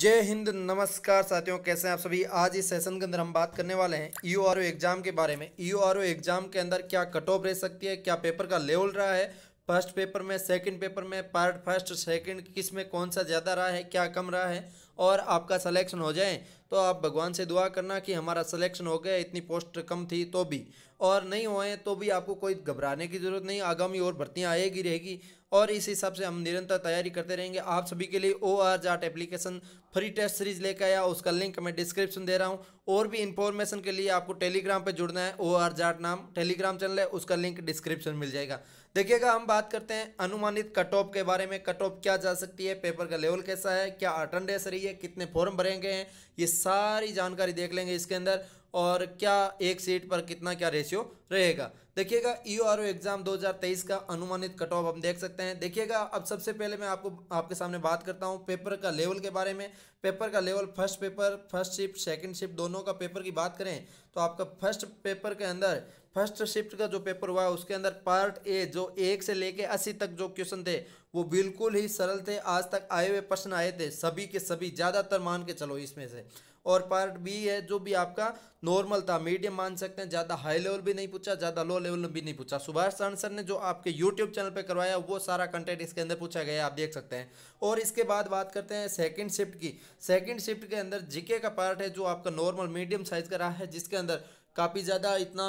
जय हिंद नमस्कार साथियों कैसे हैं आप सभी आज इस सेशन के अंदर हम बात करने वाले हैं ई ओ एग्जाम के बारे में ई ओ एग्जाम के अंदर क्या कट ऑफ रह सकती है क्या पेपर का लेवल रहा है फर्स्ट पेपर में सेकंड पेपर में पार्ट फर्स्ट सेकंड किस में कौन सा ज़्यादा रहा है क्या कम रहा है और आपका सलेक्शन हो जाए तो आप भगवान से दुआ करना कि हमारा सिलेक्शन हो गया इतनी पोस्ट कम थी तो भी और नहीं हुए तो भी आपको कोई घबराने की ज़रूरत नहीं आगामी और भर्तियाँ आएगी रहेगी और इस हिसाब से हम निरंतर तैयारी करते रहेंगे आप सभी के लिए O R Jat application free test series लेकर आया उसका लिंक मैं डिस्क्रिप्शन दे रहा हूँ और भी इन्फॉर्मेशन के लिए आपको टेलीग्राम पर जुड़ना है ओ आर जाट नाम टेलीग्राम चैनल है उसका लिंक डिस्क्रिप्शन मिल जाएगा देखिएगा हम बात करते हैं अनुमानित कट ऑफ के बारे में कट ऑफ क्या जा सकती है पेपर का लेवल कैसा है क्या अटेंडेंस रही है कितने फॉर्म भरेंगे हैं ये सारी जानकारी देख लेंगे इसके अंदर और क्या एक सीट पर कितना क्या रेशियो रहेगा देखिएगा ई आर एग्जाम 2023 का अनुमानित कट ऑफ हम देख सकते हैं देखिएगा अब सबसे पहले मैं आपको आपके सामने बात करता हूँ पेपर का लेवल के बारे में पेपर का level first paper first shift second shift दोनों का पेपर की बात करें तो आपका फर्स्ट पेपर के अंदर फर्स्ट शिफ्ट का जो पेपर हुआ उसके अंदर पार्ट ए जो एक से लेके अस्सी तक जो क्वेश्चन थे वो बिल्कुल ही सरल थे आज तक आए हुए प्रश्न आए थे सभी के सभी ज़्यादातर मान के चलो इसमें से और पार्ट बी है जो भी आपका नॉर्मल था मीडियम मान सकते हैं ज़्यादा हाई लेवल भी नहीं पूछा ज़्यादा लो लेवल भी नहीं पूछा सुभाष सरण सर ने जो आपके यूट्यूब चैनल पर करवाया वो सारा कंटेंट इसके अंदर पूछा गया आप देख सकते हैं और इसके बाद बात करते हैं सेकेंड शिफ्ट की सेकंड शिफ्ट के अंदर जीके का पार्ट है जो आपका नॉर्मल मीडियम साइज का रहा है जिसके अंदर काफ़ी ज़्यादा इतना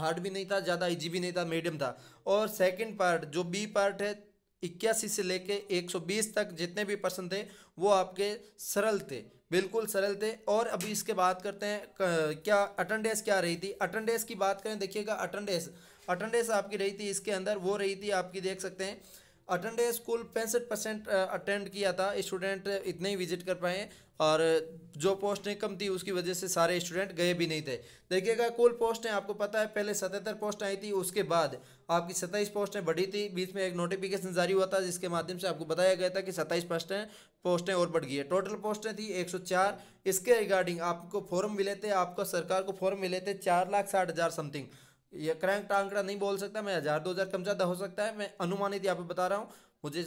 हार्ड भी नहीं था ज़्यादा इजी भी नहीं था मीडियम था और सेकंड पार्ट जो बी पार्ट है इक्यासी से लेके 120 तक जितने भी पर्सन थे वो आपके सरल थे बिल्कुल सरल थे और अभी इसके बात करते हैं क्या अटेंडेंस क्या रही थी अटेंडेंस की बात करें देखिएगा अटेंडेंस अटेंडेंस आपकी रही थी इसके अंदर वो रही थी आपकी देख सकते हैं अटेंड स्कूल पैंसठ परसेंट अटेंड किया था स्टूडेंट इतने ही विजिट कर पाए और जो पोस्टें कम थी उसकी वजह से सारे स्टूडेंट गए भी नहीं थे देखिएगा कुल पोस्टें आपको पता है पहले सतहत्तर पोस्ट आई थी उसके बाद आपकी सत्ताईस पोस्टें बढ़ी थी बीच में एक नोटिफिकेशन जारी हुआ था जिसके माध्यम से आपको बताया गया था कि सत्ताईस पोस्टें पोस्टें और बढ़ गई है टोटल पोस्टें थी एक इसके रिगार्डिंग आपको फॉर्म मिले थे आपको सरकार को फॉर्म मिले थे चार लाख साठ हज़ार समथिंग ये क्रैंक का आंकड़ा नहीं बोल सकता मैं हज़ार दो हज़ार कम ज़्यादा हो सकता है मैं अनुमानित यहाँ पे बता रहा हूँ मुझे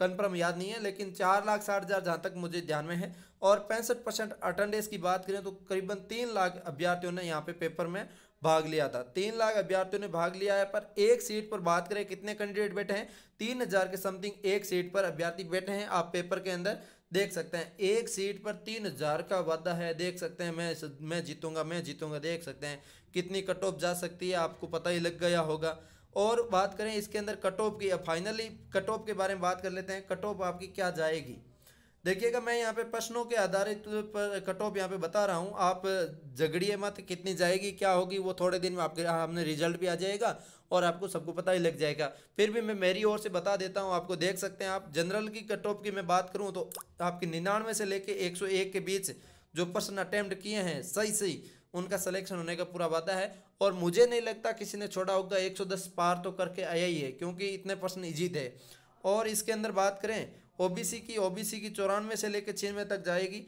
कन्फर्म याद नहीं है लेकिन चार लाख साठ हज़ार जहाँ तक मुझे ध्यान में है और पैंसठ परसेंट अटेंडेंस की बात करें तो करीबन तीन लाख अभ्यर्थियों ने यहाँ पे पेपर में भाग लिया था तीन लाख अभ्यर्थियों ने भाग लिया है पर एक सीट पर बात करें कितने कैंडिडेट बैठे हैं तीन हज़ार के समथिंग एक सीट पर अभ्यर्थी बैठे हैं आप पेपर के अंदर देख सकते हैं एक सीट पर तीन हजार का वादा है देख सकते हैं मैं मैं जीतूंगा मैं जीतूंगा देख सकते हैं कितनी कट ऑफ जा सकती है आपको पता ही लग गया होगा और बात करें इसके अंदर कट ऑफ की फाइनली कट ऑफ के बारे में बात कर लेते हैं कट ऑफ आपकी क्या जाएगी देखिएगा मैं यहाँ पे प्रश्नों के आधारित कट ऑफ यहाँ पे बता रहा हूँ आप झगड़िए मत कितनी जाएगी क्या होगी वो थोड़े दिन में आपके हाँ, हमने रिजल्ट भी आ जाएगा और आपको सबको पता ही लग जाएगा फिर भी मैं मेरी ओर से बता देता हूँ आपको देख सकते हैं आप जनरल की कट ऑफ की मैं बात करूँ तो आपके निन्यानवे से लेके एक के बीच जो प्रश्न अटैम्प्ट किए हैं सही सही उनका सिलेक्शन होने का पूरा वादा है और मुझे नहीं लगता किसी ने छोड़ा होगा 110 पार तो करके आया ही है क्योंकि इतने प्रश्न इजी थे और इसके अंदर बात करें ओबीसी की ओबीसी की चौरानवे से लेकर छियानवे तक जाएगी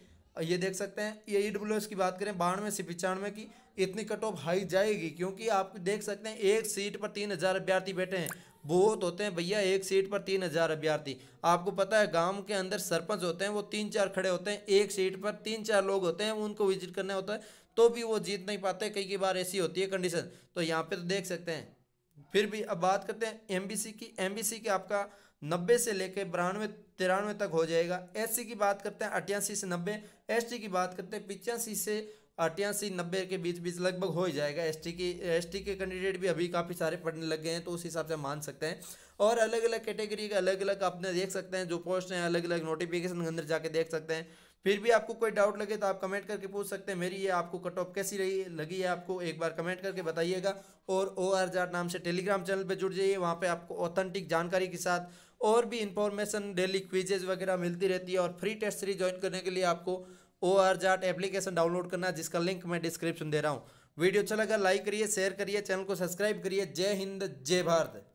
ये देख सकते हैं ये ई की बात करें बानवे से पचानवे की इतनी कट ऑफ हाई जाएगी क्योंकि आप देख सकते हैं एक सीट पर तीन हज़ार अभ्यर्थी बैठे हैं बहुत होते हैं भैया एक सीट पर तीन हज़ार अभ्यर्थी आपको पता है गांव के अंदर सरपंच होते हैं वो तीन चार खड़े होते हैं एक सीट पर तीन चार लोग होते हैं उनको विजिट करना होता है तो भी वो जीत नहीं पाते कई कई बार ऐसी होती है कंडीशन तो यहाँ पर तो देख सकते हैं फिर भी अब बात करते हैं एम की एम की आपका नब्बे से लेकर बानवे तिरानवे तक हो जाएगा एस की बात करते हैं अट्ठासी से नब्बे एस की बात करते हैं पिचासी से अट्ठासी नब्बे के बीच बीच लगभग हो ही जाएगा एस की एस के कैंडिडेट भी अभी काफ़ी सारे पढ़ने लग गए हैं तो उस हिसाब से मान सकते हैं और अलग अलग कैटेगरी के अलग अलग आपने देख सकते हैं जो पोस्ट हैं अलग अलग नोटिफिकेशन के अंदर जाके देख सकते हैं फिर भी आपको कोई डाउट लगे तो आप कमेंट करके पूछ सकते हैं मेरी ये आपको कट ऑफ कैसी रही लगी है आपको एक बार कमेंट करके बताइएगा और ओ आर जार नाम से टेलीग्राम चैनल पर जुड़ जाइए वहाँ पर आपको ऑथेंटिक जानकारी के साथ और भी इंफॉर्मेशन डेली क्विजेज वगैरह मिलती रहती है और फ्री टेस्ट सीरीज ज्वाइन करने के लिए आपको O R Jat application download करना जिसका लिंक मैं डिस्क्रिप्शन दे रहा हूँ वीडियो अच्छा लगा लाइक करिए शेयर करिए चैनल को सब्सक्राइब करिए जय हिंद जय भारत